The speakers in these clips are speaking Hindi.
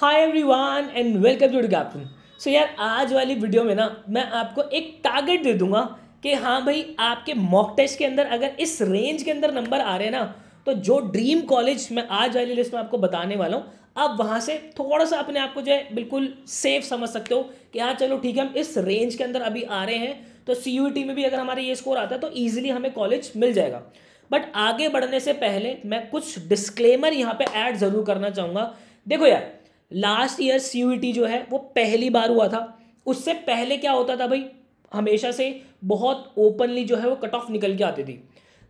High everyone and welcome to captain so यार आज वाली वीडियो में ना मैं आपको एक टारगेट दे दूंगा कि हाँ भाई आपके मॉक टेस्ट के अंदर अगर इस रेंज के अंदर नंबर आ रहे हैं ना तो जो ड्रीम कॉलेज मैं आज वाली लिस्ट में आपको बताने वाला हूँ आप वहाँ से थोड़ा सा अपने आप को जो है बिल्कुल सेफ समझ सकते हो कि हाँ चलो ठीक है हम इस रेंज के अंदर अभी आ रहे हैं तो सी में भी अगर हमारे ये स्कोर आता है तो ईजिली हमें कॉलेज मिल जाएगा बट आगे बढ़ने से पहले मैं कुछ डिस्क्लेमर यहाँ पे ऐड ज़रूर करना चाहूँगा देखो यार लास्ट ईयर सी जो है वो पहली बार हुआ था उससे पहले क्या होता था भाई हमेशा से बहुत ओपनली जो है वो कट ऑफ निकल के आती थी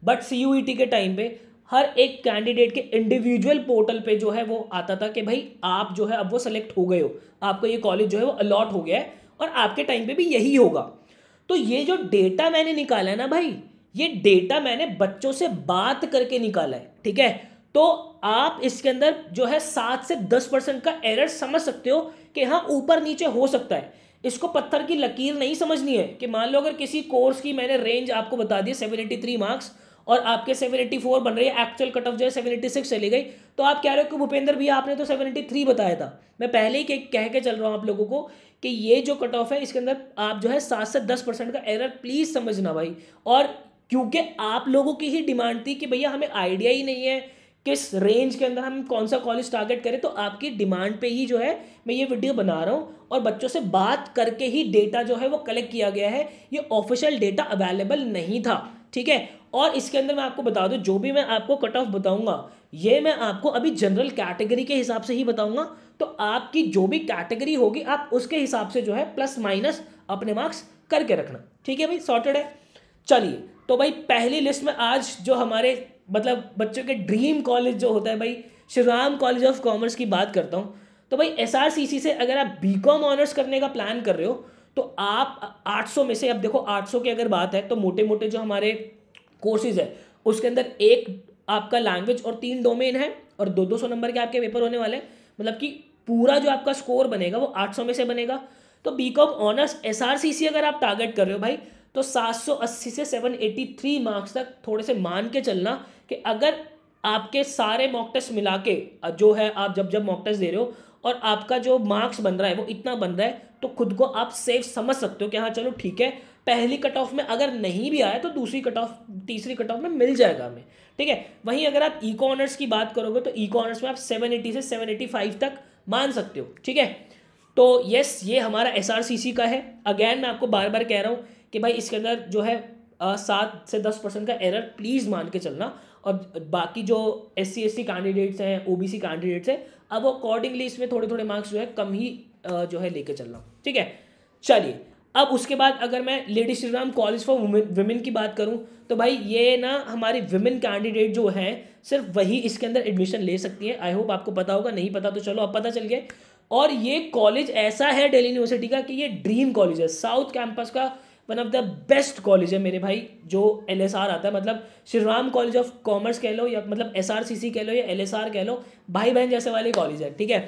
बट सी e के टाइम पे हर एक कैंडिडेट के इंडिविजुअल पोर्टल पे जो है वो आता था कि भाई आप जो है अब वो सेलेक्ट हो गए हो आपका ये कॉलेज जो है वो अलॉट हो गया है और आपके टाइम पे भी यही होगा तो ये जो डेटा मैंने निकाला है ना भाई ये डेटा मैंने बच्चों से बात करके निकाला है ठीक है तो आप इसके अंदर जो है सात से दस परसेंट का एरर समझ सकते हो कि हाँ ऊपर नीचे हो सकता है इसको पत्थर की लकीर नहीं समझनी है कि मान लो अगर किसी कोर्स की मैंने रेंज आपको बता दी सेवन एटी थ्री मार्क्स और आपके सेवन एटी फोर बन रही है एक्चुअल कट ऑफ जो है सेवन एटी सिक्स चली गई तो आप कह रहे हो कि भूपेंद्र भैया आपने तो सेवन एटी थ्री बताया था मैं पहले ही कह के चल रहा हूँ आप लोगों को कि ये जो कट ऑफ है इसके अंदर आप जो है सात से दस परसेंट का एरर प्लीज़ समझना भाई और क्योंकि आप लोगों की ही डिमांड थी कि भैया हमें आइडिया ही नहीं है किस रेंज के अंदर हम कौन सा कॉलेज टारगेट करें तो आपकी डिमांड पे ही जो है मैं ये वीडियो बना रहा हूँ और बच्चों से बात करके ही डेटा जो है वो कलेक्ट किया गया है ये ऑफिशियल डेटा अवेलेबल नहीं था ठीक है और इसके अंदर मैं आपको बता दूँ जो भी मैं आपको कट ऑफ बताऊँगा ये मैं आपको अभी जनरल कैटेगरी के हिसाब से ही बताऊँगा तो आपकी जो भी कैटेगरी होगी आप उसके हिसाब से जो है प्लस माइनस अपने मार्क्स करके रखना ठीक है भाई सॉर्टेड है चलिए तो भाई पहली लिस्ट में आज जो हमारे मतलब बच्चों के ड्रीम कॉलेज जो होता है भाई श्रीराम कॉलेज ऑफ कॉमर्स की बात करता हूँ तो भाई एस आर सी सी से अगर आप बी कॉम ऑनर्स करने का प्लान कर रहे हो तो आप 800 में से अब देखो 800 की अगर बात है तो मोटे मोटे जो हमारे कोर्सेज है उसके अंदर एक आपका लैंग्वेज और तीन डोमेन है और दो दो सौ नंबर के आपके पेपर होने वाले हैं मतलब कि पूरा जो आपका स्कोर बनेगा वो 800 में से बनेगा तो B com honours S R C C अगर आप टारगेट कर रहे हो भाई तो 780 से 783 मार्क्स तक थोड़े से मान के चलना कि अगर आपके सारे मॉक टेस्ट मिला के जो है आप जब जब मॉक टेस्ट दे रहे हो और आपका जो मार्क्स बन रहा है वो इतना बन रहा है तो खुद को आप सेफ समझ सकते हो कि हाँ चलो ठीक है पहली कट ऑफ में अगर नहीं भी आया तो दूसरी कट ऑफ तीसरी कट ऑफ में मिल जाएगा हमें ठीक है वहीं अगर आप इको ऑनर्स की बात करोगे तो इको ऑनर्स में आप 780 से 785 तक मान सकते हो ठीक है तो यस ये हमारा एस का है अगैन मैं आपको बार बार कह रहा हूँ कि भाई इसके अंदर जो है सात से दस परसेंट का एरर प्लीज़ मान के चलना और बाकी जो एस सी कैंडिडेट्स हैं ओ कैंडिडेट्स हैं अब अकॉर्डिंगली इसमें थोड़े थोड़े मार्क्स जो है कम ही जो है लेके चलना ठीक है चलिए अब उसके बाद अगर मैं Lady Shri Ram College for Women की बात करूं तो भाई ये ना हमारी वुमेन कैंडिडेट जो है सिर्फ वही इसके अंदर एडमिशन ले सकती है आई होप आपको पता होगा नहीं पता तो चलो अब पता चल गया और ये कॉलेज ऐसा है दिल्ली यूनिवर्सिटी का कि ये ड्रीम कॉलेज है साउथ कैंपस का one of the best college है मेरे भाई जो एल आता है मतलब श्रीराम कॉलेज ऑफ कॉमर्स कह लो या मतलब एस आर कह लो या एल कह लो भाई बहन जैसे वाले कॉलेज है ठीक है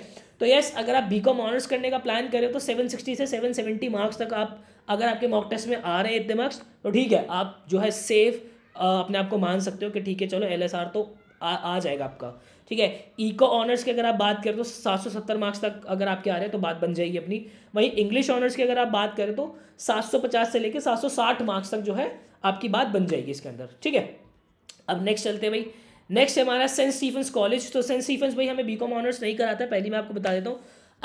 तो यस अगर आप बी कॉम ऑनर्स करने का प्लान करें तो सेवन सिक्सटी से सेवन सेवेंटी मार्क्स तक आप अगर आपके मॉक टेस्ट में आ रहे हैं इतने मार्क्स तो ठीक है आप जो है सेफ अपने आप को मान सकते हो कि ठीक है चलो एल तो आ, आ जाएगा आपका ठीक है इको ऑनर्स की अगर आप बात करें तो सात सौ सत्तर मार्क्स तक अगर आपके आ रहे हैं तो बात बन जाएगी अपनी वहीं इंग्लिश ऑनर्स की अगर आप बात करें तो सात सौ पचास से लेकर सात सौ साठ मार्क्स तक जो है आपकी बात बन जाएगी इसके अंदर ठीक है अब नेक्स्ट चलते हैं भाई नेक्स्ट हमारा सेंट स्टीफन्स कॉलेज तो सेंट स्टीफन्स भाई हमें बीकॉम ऑनर्स नहीं कराता है पहली मैं आपको बता देता हूँ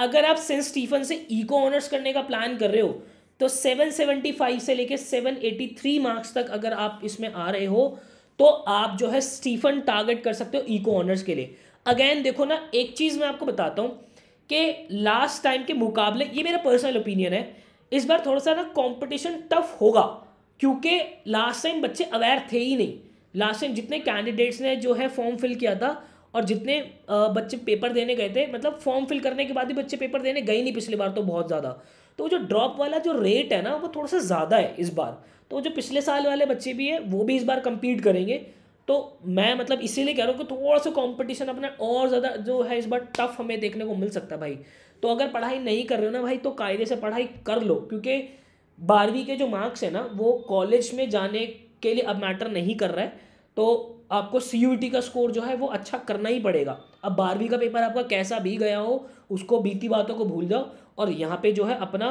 अगर आप सेंट स्टीफन से इको ऑनर्स करने का प्लान कर रहे हो तो 775 से लेके 783 मार्क्स तक अगर आप इसमें आ रहे हो तो आप जो है स्टीफन टारगेट कर सकते हो इको ऑनर्स के लिए अगेन देखो ना एक चीज़ मैं आपको बताता हूँ कि लास्ट टाइम के मुकाबले ये मेरा पर्सनल ओपिनियन है इस बार थोड़ा सा ना कंपटीशन टफ होगा क्योंकि लास्ट टाइम बच्चे अवेयर थे ही नहीं लास्ट टाइम जितने कैंडिडेट्स ने जो है फॉर्म फिल किया था और जितने बच्चे पेपर देने गए थे मतलब फॉर्म फिल करने के बाद भी बच्चे पेपर देने गए नहीं पिछली बार तो बहुत ज़्यादा तो जो ड्रॉप वाला जो रेट है ना वो थोड़ा सा ज़्यादा है इस बार तो जो पिछले साल वाले बच्चे भी है वो भी इस बार कम्पीट करेंगे तो मैं मतलब इसीलिए कह रहा हूँ कि थोड़ा सा कॉम्पिटिशन अपना और ज़्यादा जो है इस बार टफ हमें देखने को मिल सकता है भाई तो अगर पढ़ाई नहीं कर रहे हो ना भाई तो कायदे से पढ़ाई कर लो क्योंकि बारहवीं के जो मार्क्स हैं ना वो कॉलेज में जाने के लिए अब मैटर नहीं कर रहा है तो आपको सी का स्कोर जो है वो अच्छा करना ही पड़ेगा अब बारहवीं का पेपर आपका कैसा भी गया हो उसको बीती बातों को भूल जाओ और यहाँ पे जो है अपना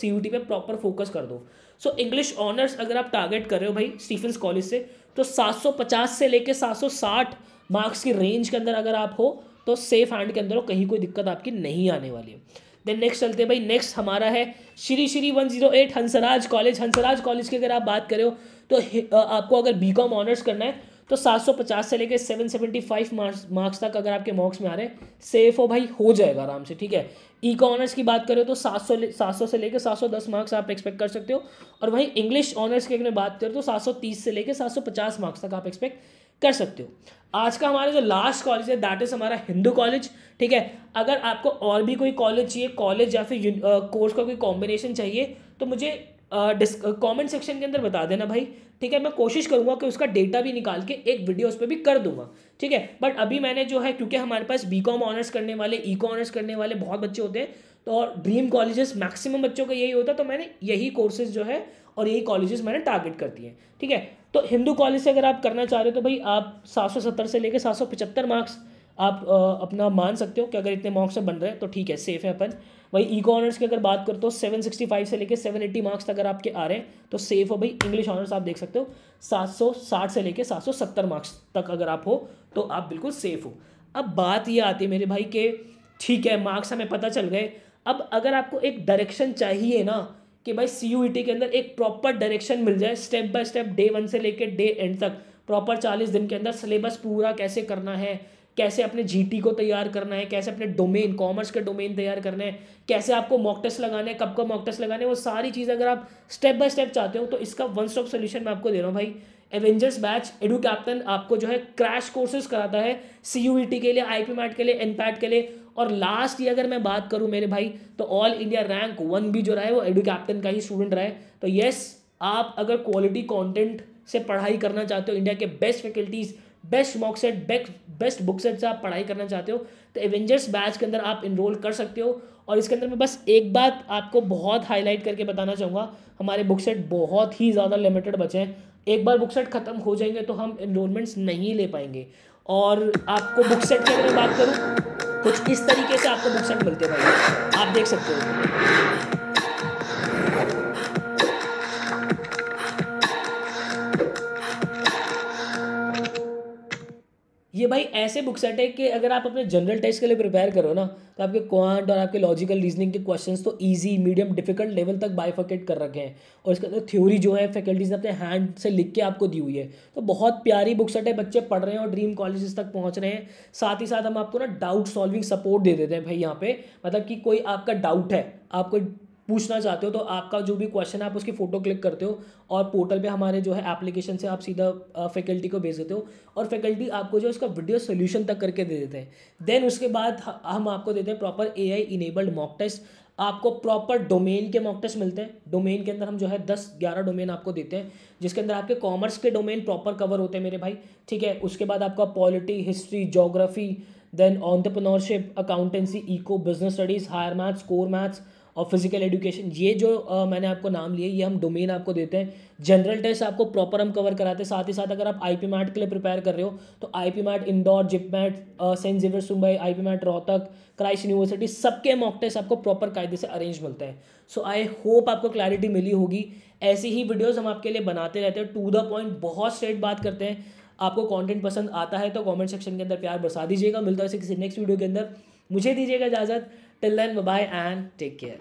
सी टी पे प्रॉपर फोकस कर दो सो इंग्लिश ऑनर्स अगर आप टारगेट कर रहे हो भाई स्टीफेंस कॉलेज से तो 750 से लेके 760 मार्क्स की रेंज के अंदर अगर आप हो तो सेफ हैंड के अंदर हो कहीं कोई दिक्कत आपकी नहीं आने वाली है देन नेक्स्ट चलते हैं भाई नेक्स्ट हमारा है Shri Shri one zero eight Hansraj College Hansraj College की अगर आप बात करें हो तो आपको अगर बी कॉम ऑनर्स करना है तो 750 से लेकर 775 मार्क्स मार्क्स तक अगर आपके मार्क्स में आ रहे हैं सेफ हो भाई हो जाएगा आराम से ठीक है इको ऑनर्स की बात करें तो 700 700 से लेकर 710 मार्क्स आप एक्सपेक्ट कर सकते हो और वहीं इंग्लिश ऑनर्स की अगर बात करें तो 730 से लेकर 750 मार्क्स तक आप एक्सपेक्ट कर सकते हो आज का हमारा जो लास्ट कॉलेज है दैट इज़ हमारा हिंदू कॉलेज ठीक है अगर आपको और भी कोई कॉलेज चाहिए कॉलेज या फिर कोर्स का कोई कॉम्बिनेशन चाहिए तो मुझे कमेंट सेक्शन के अंदर बता देना भाई ठीक है मैं कोशिश करूंगा कि उसका डेटा भी निकाल के एक वीडियो उस पर भी कर दूंगा ठीक है बट अभी मैंने जो है क्योंकि हमारे पास बी कॉम ऑनर्स करने वाले ई कॉम ऑनर्स करने वाले बहुत बच्चे होते हैं तो और ड्रीम कॉलेजेस मैक्सिमम बच्चों का यही होता है तो मैंने यही कोर्सेज जो है और यही कॉलेजेस मैंने टारगेट कर दिए ठीक है तो हिंदू कॉलेज से अगर आप करना चाह रहे हो तो भाई आप सात सौ सत्तर से लेकर सात सौ पचहत्तर मार्क्स आप अपना मान सकते हो कि अगर इतने मार्क्स बन रहे हैं तो ठीक है सेफ है अपन वही ईको ऑनर्स की अगर बात करते हो सेवन सिक्सटी फाइव से लेकर सेवन एट्टी मार्क्स अगर आपके आ रहे हैं तो सेफ हो भाई इंग्लिश ऑनर्स आप देख सकते हो सात सौ साठ से लेकर सात सौ सत्तर मार्क्स तक अगर आप हो तो आप बिल्कुल सेफ हो अब बात ये आती है मेरे भाई के ठीक है मार्क्स हमें पता चल गए अब अगर आपको एक डायरेक्शन चाहिए ना कि भाई सी यू e के अंदर एक प्रॉपर डायरेक्शन मिल जाए step by step day one से लेकर डे एंड तक प्रॉपर चालीस दिन के अंदर सिलेबस पूरा कैसे करना है कैसे अपने जीटी को तैयार करना है कैसे अपने डोमेन कॉमर्स के डोमेन तैयार करना है कैसे आपको मॉक टेस्ट लगाने कब कब मॉक टेस्ट लगाने वो सारी चीज़ अगर आप स्टेप बाय स्टेप चाहते हो तो इसका वन स्टॉप सोल्यूशन मैं आपको दे रहा हूँ भाई एवेंजर्स बैच एडू कैप्टन आपको जो है क्रैश कोर्सेज कराता है सी e के लिए आई के लिए एन के लिए और लास्ट ये अगर मैं बात करूँ मेरे भाई तो ऑल इंडिया रैंक वन भी जो रहा है वो एडू कैप्टन का ही स्टूडेंट रहा है तो येस आप अगर क्वालिटी कॉन्टेंट से पढ़ाई करना चाहते हो इंडिया के best faculties best box set best best book set से आप पढ़ाई करना चाहते हो तो एवेंजर्स बैच के अंदर आप इनरोल कर सकते हो और इसके अंदर मैं बस एक बात आपको बहुत हाईलाइट करके बताना चाहूँगा हमारे बुक सेट बहुत ही ज़्यादा लिमिटेड बचे हैं एक बार बुक सेट ख़त्म हो जाएंगे तो हम इनरोलमेंट्स नहीं ले पाएंगे और आपको बुक सेट की अगर बात करूँ कुछ इस तरीके से आपको बुक सेट मिलते हैं भाई आप देख सकते हो ये भाई ऐसे बुक सेट है कि अगर आप अपने जनरल टेस्ट के लिए प्रिपेयर करो ना तो आपके क्वांट और आपके लॉजिकल रीजनिंग के क्वेश्चंस तो इजी मीडियम डिफिकल्ट लेवल तक बाइफकेट कर रखे हैं और इसके अंदर थ्योरी जो है फैकल्टीज़ ने अपने हैंड से लिख के आपको दी हुई है तो बहुत प्यारी बुक सेट है बच्चे पढ़ रहे हैं और ड्रीम कॉलेज तक पहुँच रहे हैं साथ ही साथ हम आपको ना डाउट सॉल्विंग सपोर्ट दे देते हैं भाई यहाँ पे मतलब कि कोई आपका डाउट है आपको पूछना चाहते हो तो आपका जो भी क्वेश्चन है आप उसकी फ़ोटो क्लिक करते हो और पोर्टल पे हमारे जो है एप्लीकेशन से आप सीधा फैकल्टी को भेज देते हो और फैकल्टी आपको जो है उसका वीडियो सोल्यूशन तक करके दे देते हैं देन उसके बाद हम आपको देते हैं proper A I enabled mock test आपको प्रॉपर डोमेन के मॉक टेस्ट मिलते हैं डोमेन के अंदर हम जो है दस ग्यारह डोमेन आपको देते हैं जिसके अंदर आपके कॉमर्स के डोमेन प्रॉपर कवर होते हैं मेरे भाई ठीक है उसके बाद आपका polity history geography then entrepreneurship accountancy eco business studies higher maths core maths और फिजिकल एजुकेशन ये जो आ, मैंने आपको नाम लिए ये हम डोमेन आपको देते हैं जनरल टेस्ट आपको प्रॉपर हम कवर कराते हैं साथ ही साथ अगर आप आई पी मैट के लिए प्रिपेयर कर रहे हो तो I P MAT Indore JIPMAT Saint Xavier Mumbai I P MAT Rohtak Christ University सबके मॉक टेस्ट आपको प्रॉपर कायदे से अरेंज मिलते हैं सो आई होप आपको क्लैरिटी मिली होगी ऐसी ही वीडियोज़ हम आपके लिए बनाते रहते हैं टू द पॉइंट बहुत स्ट्रेट बात करते हैं आपको कंटेंट पसंद आता है तो कमेंट सेक्शन के अंदर प्यार बरसा दीजिएगा मिलता है किसी नेक्स्ट वीडियो के अंदर मुझे दीजिएगा इजाज़त Till then, bye bye and take care.